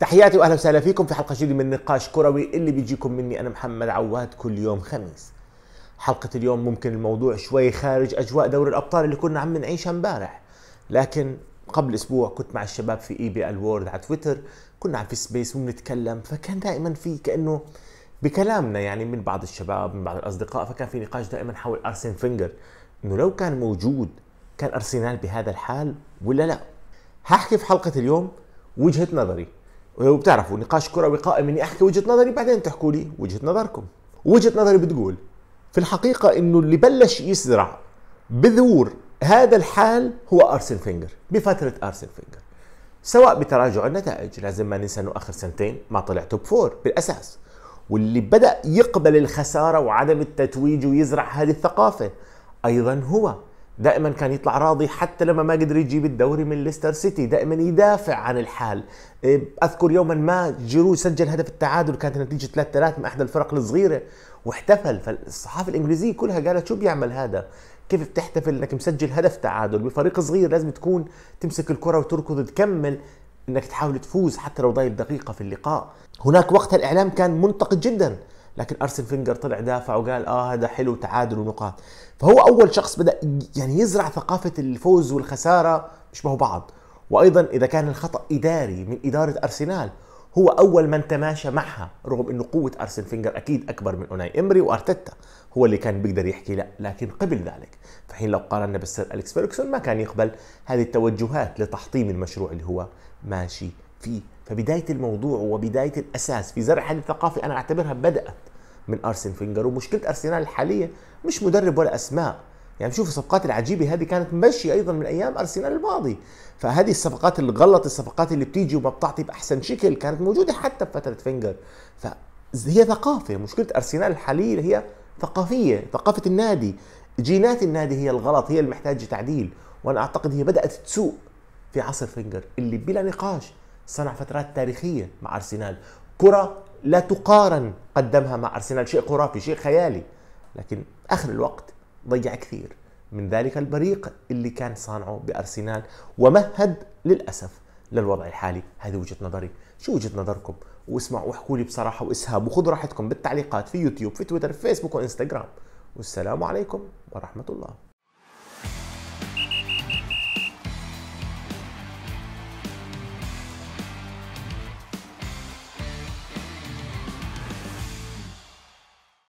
تحياتي واهلا وسهلا فيكم في حلقه جديده من نقاش كروي اللي بيجيكم مني انا محمد عواد كل يوم خميس. حلقه اليوم ممكن الموضوع شوي خارج اجواء دوري الابطال اللي كنا عم نعيشها امبارح، لكن قبل اسبوع كنت مع الشباب في اي بي وورد على تويتر، كنا عم في سبيس وبنتكلم فكان دائما في كانه بكلامنا يعني من بعض الشباب من بعض الاصدقاء فكان في نقاش دائما حول ارسن فينجر انه لو كان موجود كان ارسنال بهذا الحال ولا لا؟ هحكي في حلقه اليوم وجهه نظري وبتعرفوا نقاش كروي قائم اني احكي وجهه نظري بعدين تحكوا لي وجهه نظركم وجهه نظري بتقول في الحقيقه انه اللي بلش يزرع بذور هذا الحال هو ارسن فينجر بفتره ارسن فينجر سواء بتراجع النتائج لازم ما ننسى انه اخر سنتين ما طلع توب فور بالاساس واللي بدا يقبل الخساره وعدم التتويج ويزرع هذه الثقافه ايضا هو دائما كان يطلع راضي حتى لما ما قدر يجيب الدوري من ليستر سيتي دائما يدافع عن الحال إيه، اذكر يوما ما جيرو سجل هدف التعادل كانت نتيجه 3 3 مع احدى الفرق الصغيره واحتفل فالصحافه الانجليزيه كلها قالت شو بيعمل هذا كيف بتحتفل انك مسجل هدف تعادل بفريق صغير لازم تكون تمسك الكره وتركض تكمل انك تحاول تفوز حتى لو ضايل دقيقه في اللقاء هناك وقتها الاعلام كان منتقد جدا لكن ارسن فينجر طلع دافع وقال اه هذا حلو تعادل ونقاط فهو اول شخص بدا يعني يزرع ثقافه الفوز والخساره بيشبهوا بعض وايضا اذا كان الخطا اداري من اداره ارسنال هو اول من تماشى معها رغم انه قوه ارسن فينجر اكيد اكبر من اوناي امري وارتيتا هو اللي كان بيقدر يحكي لا لكن قبل ذلك فحين لو قارنا بالسير اليكس فيركسون ما كان يقبل هذه التوجهات لتحطيم المشروع اللي هو ماشي فيه فبدايه الموضوع وبدايه الاساس في زرع هذه الثقافة انا اعتبرها بدات من ارسن فينجر ومشكله ارسنال الحاليه مش مدرب ولا اسماء يعني شوفوا الصفقات العجيبه هذه كانت ماشيه ايضا من ايام ارسنال الماضي فهذه الصفقات الغلط الصفقات اللي بتيجي وما بتعطي باحسن شكل كانت موجوده حتى بفتره فينجر فهي ثقافه مشكله ارسنال الحاليه هي ثقافيه ثقافه النادي جينات النادي هي الغلط هي اللي محتاجه تعديل وانا اعتقد هي بدات تسوء في عصر فينجر اللي بلا نقاش صنع فترات تاريخيه مع ارسنال كره لا تقارن قدمها مع ارسنال شيء خرافي شيء خيالي لكن اخر الوقت ضيع كثير من ذلك البريق اللي كان صانعه بارسنال ومهد للاسف للوضع الحالي هذه وجهه نظري شو وجهه نظركم واسمعوا واحكوا لي بصراحه واسهاب وخذوا راحتكم بالتعليقات في يوتيوب في تويتر في فيسبوك وانستغرام والسلام عليكم ورحمه الله